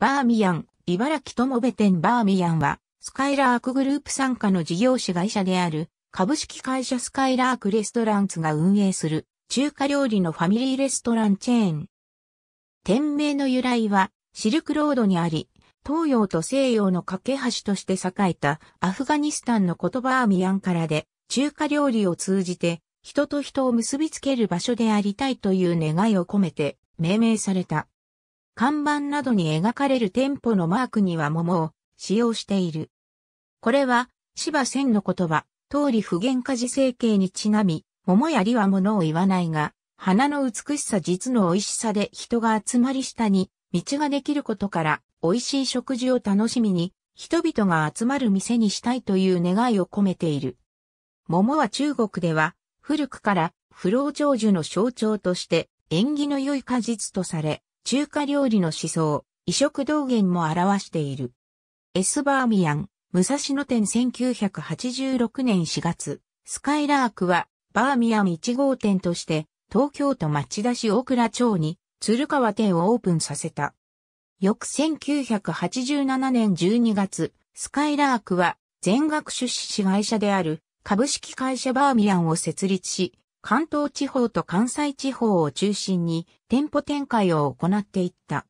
バーミヤン、茨城友部店バーミヤンは、スカイラークグループ傘下の事業主会社である、株式会社スカイラークレストランツが運営する、中華料理のファミリーレストランチェーン。店名の由来は、シルクロードにあり、東洋と西洋の架け橋として栄えたアフガニスタンの言葉アミヤンからで、中華料理を通じて人と人を結びつける場所でありたいという願いを込めて命名された。看板などに描かれる店舗のマークには桃を使用している。これは、芝仙の言葉、通り不言家事成形にちなみ、桃やりは物を言わないが、花の美しさ実の美味しさで人が集まり下に、道ができることから、美味しい食事を楽しみに、人々が集まる店にしたいという願いを込めている。桃は中国では、古くから不老長寿の象徴として、縁起の良い果実とされ、中華料理の思想、異色道源も表している。エスバーミヤン、武蔵野店1986年4月、スカイラークは、バーミヤン1号店として、東京都町田市大倉町に、鶴川店をオープンさせた。翌1987年12月、スカイラークは、全額出資会社である、株式会社バーミヤンを設立し、関東地方と関西地方を中心に店舗展開を行っていった。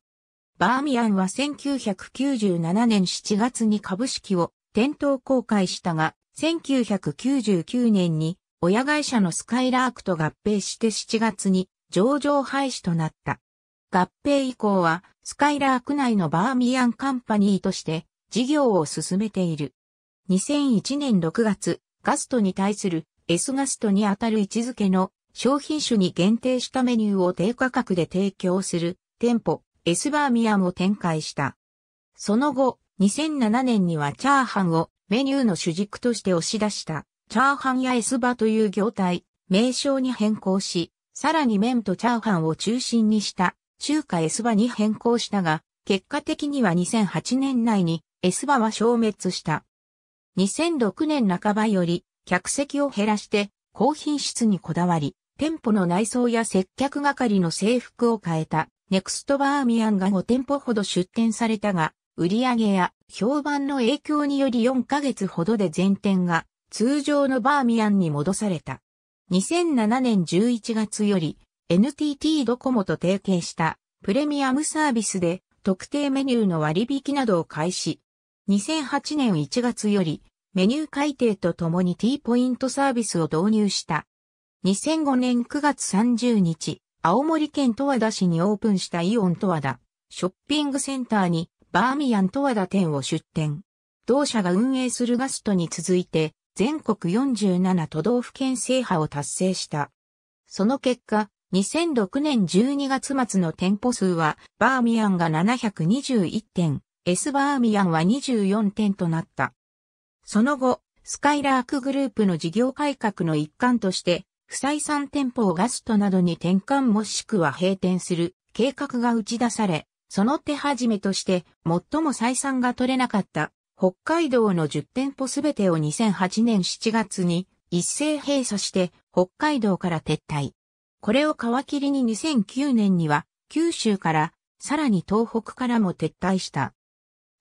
バーミヤンは1997年7月に株式を店頭公開したが、1999年に親会社のスカイラークと合併して7月に上場廃止となった。合併以降はスカイラーク内のバーミヤンカンパニーとして事業を進めている。2001年6月、ガストに対する S ガストにあたる位置づけの商品種に限定したメニューを低価格で提供する店舗 S バーミヤンを展開した。その後、2007年にはチャーハンをメニューの主軸として押し出したチャーハンや S バという業態、名称に変更し、さらに麺とチャーハンを中心にした中華 S バに変更したが、結果的には2008年内に S バは消滅した。2006年半ばより客席を減らして高品質にこだわり、店舗の内装や接客係の制服を変えた、ネクストバーミヤンが5店舗ほど出店されたが、売上や評判の影響により4ヶ月ほどで全店が通常のバーミヤンに戻された。2007年11月より NTT ドコモと提携したプレミアムサービスで特定メニューの割引などを開始。2008年1月よりメニュー改定とともに T ポイントサービスを導入した。2005年9月30日、青森県十和田市にオープンしたイオン十和田、ショッピングセンターにバーミヤン十和田店を出店。同社が運営するガストに続いて、全国47都道府県制覇を達成した。その結果、2006年12月末の店舗数は、バーミヤンが721店、S バーミヤンは24店となった。その後、スカイラークグループの事業改革の一環として、不採算店舗をガストなどに転換もしくは閉店する計画が打ち出され、その手始めとして最も採算が取れなかった北海道の10店舗すべてを2008年7月に一斉閉鎖して北海道から撤退。これを皮切りに2009年には九州からさらに東北からも撤退した。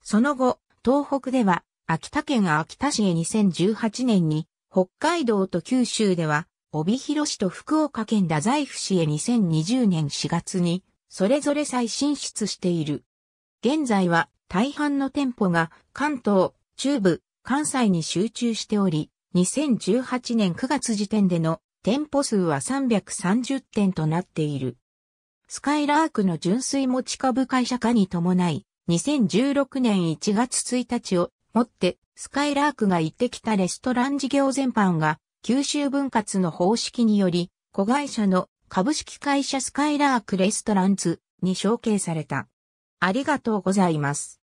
その後、東北では秋田県秋田市へ2018年に、北海道と九州では、帯広市と福岡県太宰府市へ2020年4月に、それぞれ再進出している。現在は、大半の店舗が、関東、中部、関西に集中しており、2018年9月時点での店舗数は330店となっている。スカイラークの純粋持ち株会社化に伴い、2016年1月1日をもって、スカイラークが行ってきたレストラン事業全般が、九州分割の方式により、子会社の株式会社スカイラークレストランズに承継された。ありがとうございます。